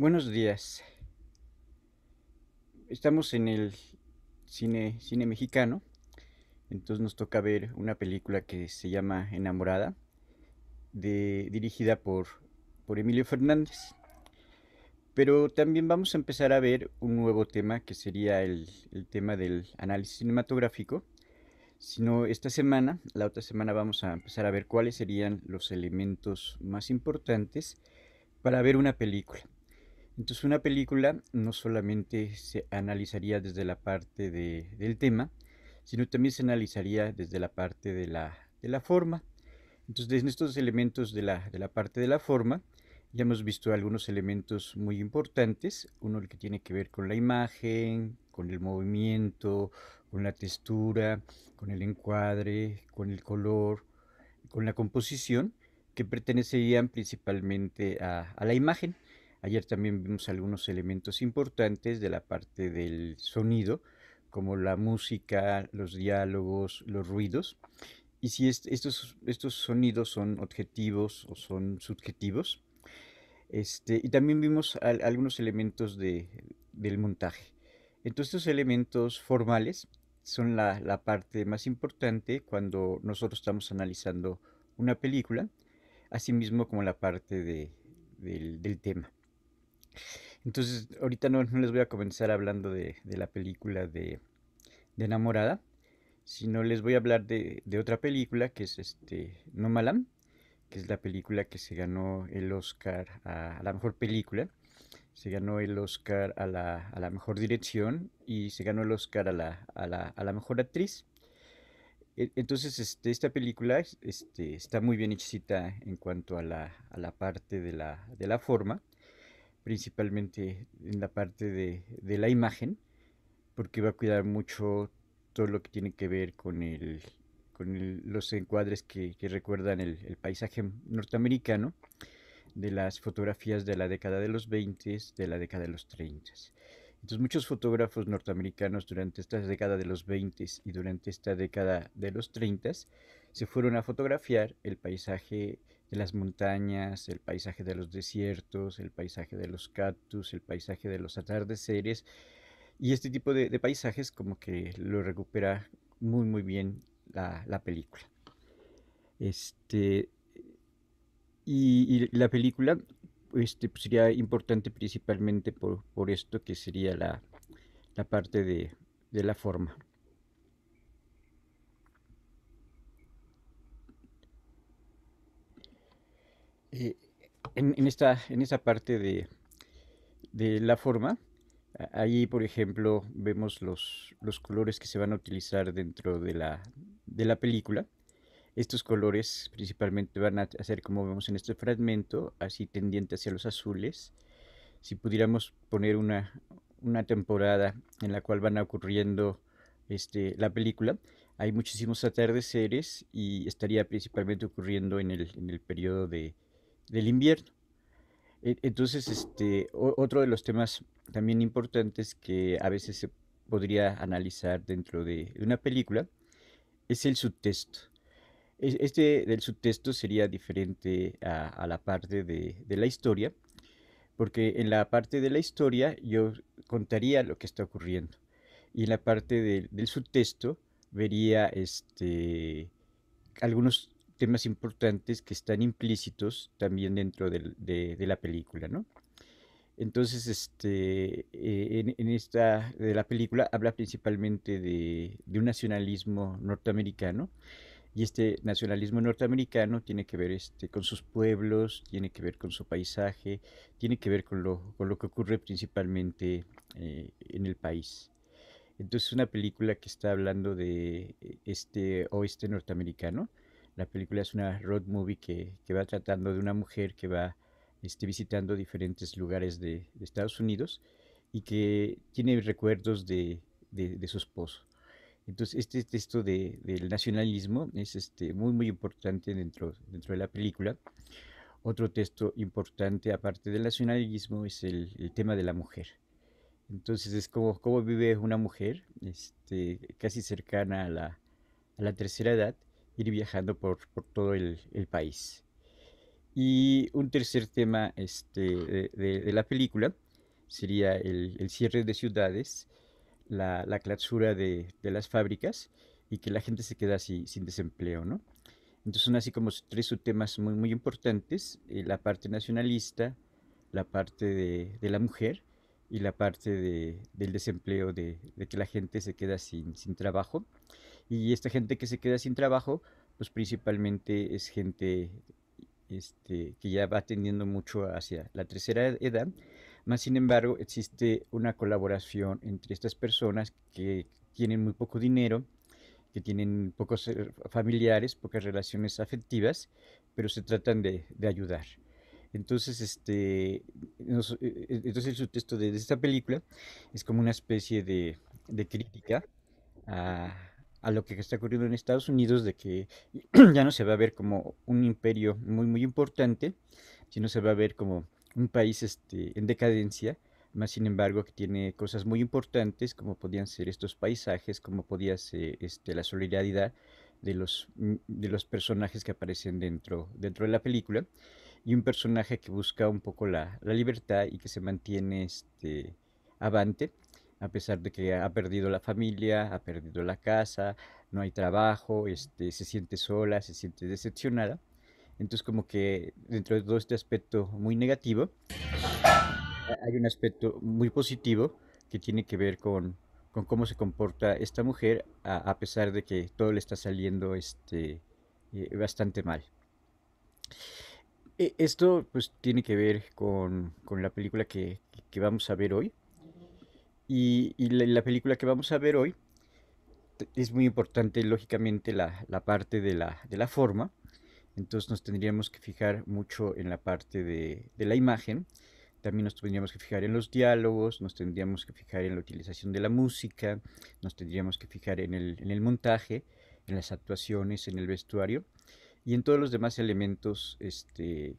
Buenos días. Estamos en el cine, cine mexicano, entonces nos toca ver una película que se llama Enamorada, dirigida por, por Emilio Fernández. Pero también vamos a empezar a ver un nuevo tema que sería el, el tema del análisis cinematográfico, sino esta semana, la otra semana vamos a empezar a ver cuáles serían los elementos más importantes para ver una película. Entonces una película no solamente se analizaría desde la parte de, del tema, sino también se analizaría desde la parte de la, de la forma. Entonces en estos elementos de la, de la parte de la forma, ya hemos visto algunos elementos muy importantes, uno el que tiene que ver con la imagen, con el movimiento, con la textura, con el encuadre, con el color, con la composición, que pertenecerían principalmente a, a la imagen. Ayer también vimos algunos elementos importantes de la parte del sonido, como la música, los diálogos, los ruidos. Y si estos, estos sonidos son objetivos o son subjetivos. Este, y también vimos algunos elementos del montaje. Entonces estos elementos formales son la, parte más importante cuando nosotros estamos analizando una película, así mismo como la parte del tema. Entonces, ahorita no, les voy a comenzar hablando de, la película de, Enamorada, sino les voy a hablar de, otra película que es este No Malam, que es la película que se ganó el Oscar a, la mejor película, se ganó el Oscar a la, mejor dirección y se ganó el Oscar a la, mejor actriz. E, entonces, este, esta película este, está muy bien hechicita en cuanto a la, parte de la forma principalmente en la parte de, la imagen, porque va a cuidar mucho todo lo que tiene que ver con el, con los encuadres que, recuerdan el, paisaje norteamericano de las fotografías de la década de los 20, de la década de los 30. Entonces muchos fotógrafos norteamericanos durante esta década de los 20 y durante esta década de los 30 se fueron a fotografiar el paisaje de las montañas, el paisaje de los desiertos, el paisaje de los cactus, el paisaje de los atardeceres. Y este tipo de, paisajes como que lo recupera muy muy bien la, película. Este, y, la película este, pues, sería importante principalmente por, esto que sería la, parte de, de la forma. Eh, en, en, esta, en esta parte de, de la forma, ahí por ejemplo vemos los, los colores que se van a utilizar dentro de la, de la película. Estos colores principalmente van a hacer, como vemos en este fragmento, así tendiente hacia los azules. Si pudiéramos poner una, una temporada en la cual van ocurriendo este, la película, hay muchísimos atardeceres y estaría principalmente ocurriendo en el, en el periodo de, del invierno. E-, entonces, este, otro de los temas también importantes que a veces se podría analizar dentro de una película es el subtexto. Este del subtexto sería diferente a, la parte de, la historia, porque en la parte de la historia yo contaría lo que está ocurriendo y en la parte del subtexto vería este, algunos temas importantes que están implícitos también dentro de, la película, ¿no? Entonces, este, eh, en, esta de la película habla principalmente de, un nacionalismo norteamericano y este nacionalismo norteamericano tiene que ver este, con sus pueblos, tiene que ver con su paisaje, tiene que ver con lo, que ocurre principalmente eh, en el país. Entonces, es una película que está hablando de eh, este oeste norteamericano la película es una road movie que, que va tratando de una mujer que va este, visitando diferentes lugares de, Estados Unidos y que tiene recuerdos de, de, su esposo. Entonces, este texto este, del nacionalismo es este, muy, muy importante dentro, dentro de la película. Otro texto importante, aparte del nacionalismo, es el, tema de la mujer. Entonces, es como, cómo vive una mujer este, casi cercana a la, a la tercera edad ir viajando por, todo el, país. Y un tercer tema este, de, la película sería el, cierre de ciudades, la, la clausura de, las fábricas y que la gente se queda así, sin desempleo, ¿no? Entonces son así como tres subtemas muy, muy importantes, eh, la parte nacionalista, la parte de, la mujer y la parte de, del desempleo, de, que la gente se queda sin, sin trabajo. Y esta gente que se queda sin trabajo, pues principalmente es gente este, que ya va tendiendo mucho hacia la tercera e-, edad. Más sin embargo, existe una colaboración entre estas personas que tienen muy poco dinero, que tienen pocos eh, familiares, pocas relaciones afectivas, pero se tratan de, ayudar. Entonces, este, eh, eh, entonces el subtexto de, esta película es como una especie de, de crítica a, a lo que está ocurriendo en Estados Unidos, de que ya no se va a ver como un imperio muy, muy importante, sino se va a ver como un país este, en decadencia, más sin embargo que tiene cosas muy importantes como podían ser estos paisajes, como podía ser este, la solidaridad de los, mm, de los personajes que aparecen dentro, dentro de la película, y un personaje que busca un poco la, la libertad y que se mantiene este, avante a pesar de que ha perdido la familia, ha perdido la casa, no hay trabajo, este, se siente sola, se siente decepcionada. Entonces como que dentro de todo este aspecto muy negativo, eh, hay un aspecto muy positivo que tiene que ver con, cómo se comporta esta mujer a, pesar de que todo le está saliendo este, eh, bastante mal. E, esto pues tiene que ver con, la película que, que, vamos a ver hoy, y, la, película que vamos a ver hoy es muy importante, lógicamente, la, parte de la, forma. Entonces nos tendríamos que fijar mucho en la parte de, la imagen. También nos tendríamos que fijar en los diálogos, nos tendríamos que fijar en la utilización de la música, nos tendríamos que fijar en el, en el montaje, en las actuaciones, en el vestuario y en todos los demás elementos este,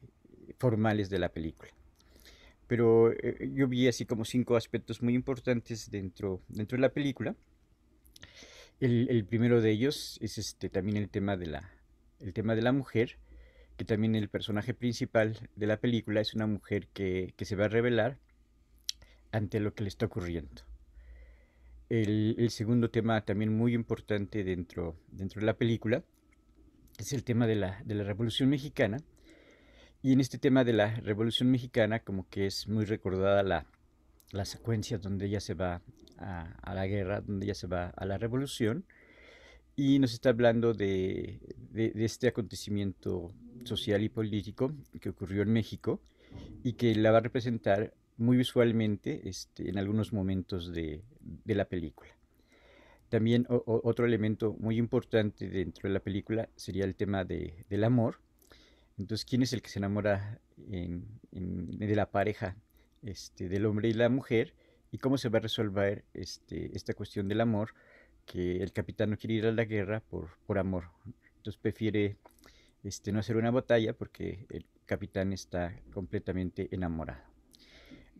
formales de la película pero eh, yo vi así como cinco aspectos muy importantes dentro, dentro de la película. El, el, primero de ellos es este, también el tema de, la, el tema de la mujer, que también el personaje principal de la película es una mujer que, que se va a revelar ante lo que le está ocurriendo. El, el, segundo tema también muy importante dentro, dentro de la película es el tema de la, de la Revolución Mexicana, y en este tema de la Revolución Mexicana, como que es muy recordada la, la secuencia donde ella se va a, la guerra, donde ella se va a la revolución, y nos está hablando de, este acontecimiento social y político que ocurrió en México y que la va a representar muy visualmente este, en algunos momentos de, la película. También otro elemento muy importante dentro de la película sería el tema del amor, entonces, ¿quién es el que se enamora de la pareja este, del hombre y la mujer? ¿Y cómo se va a resolver este, esta cuestión del amor? Que el capitán no quiere ir a la guerra por, amor. Entonces prefiere este, no hacer una batalla porque el capitán está completamente enamorado.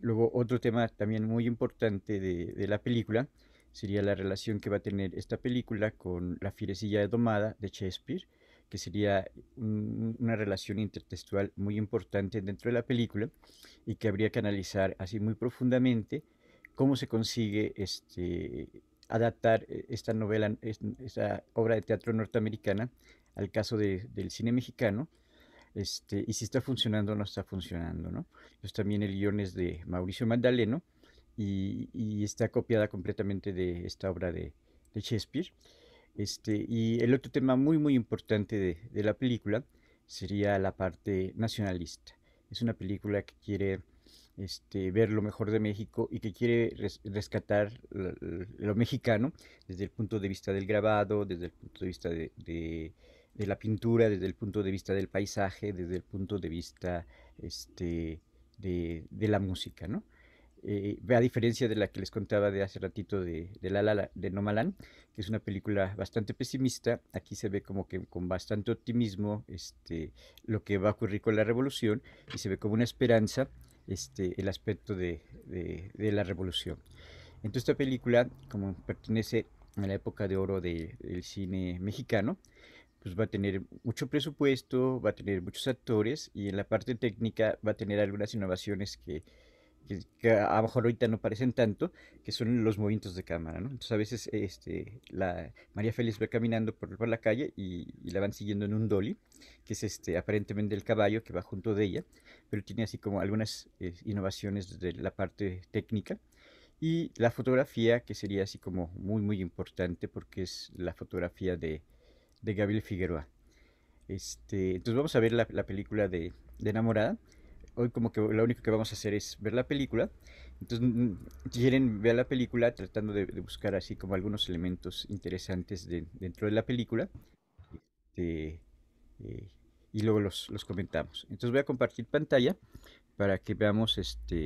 Luego, otro tema también muy importante de, la película sería la relación que va a tener esta película con La Firecilla Domada de Shakespeare que sería una relación intertextual muy importante dentro de la película y que habría que analizar así muy profundamente cómo se consigue este, adaptar eh, esta novela, esta obra de teatro norteamericana al caso del cine mexicano. Este, y si está funcionando o no está funcionando, ¿no? también el guion es de Mauricio Magdaleno y, está copiada completamente de esta obra de, de Shakespeare. Este, y el otro tema muy, muy importante de, la película sería la parte nacionalista. Es una película que quiere este, ver lo mejor de México y que quiere rescatar lo, mexicano desde el punto de vista del grabado, desde el punto de vista de, la pintura, desde el punto de vista del paisaje, desde el punto de vista este, de, la música, ¿no? Eh, a diferencia de la que les contaba de hace ratito de, La La de Nomalán, que es una película bastante pesimista, aquí se ve como que con bastante optimismo este, lo que va a ocurrir con la revolución y se ve como una esperanza este, el aspecto de, la revolución. Entonces esta película, como pertenece a la época de oro del cine mexicano, pues va a tener mucho presupuesto, va a tener muchos actores y en la parte técnica va a tener algunas innovaciones que que, abajo a lo mejor ahorita no parecen tanto, que son los movimientos de cámara, ¿no? Entonces a veces este, la, María Félix va caminando por, por la calle y, la van siguiendo en un dolly, que es este, aparentemente el caballo que va junto de ella, pero tiene así como algunas eh, innovaciones de la parte técnica. Y la fotografía, que sería así como muy, muy importante porque es la fotografía de, de Gabriel Figueroa. Este, entonces vamos a ver la, la película de, de Enamorada hoy como que lo único que vamos a hacer es ver la película. Entonces, mm, mm, quieren ver la película tratando de, buscar así como algunos elementos interesantes dentro de la película. Este, eh, y luego los comentamos. Entonces voy a compartir pantalla para que veamos este...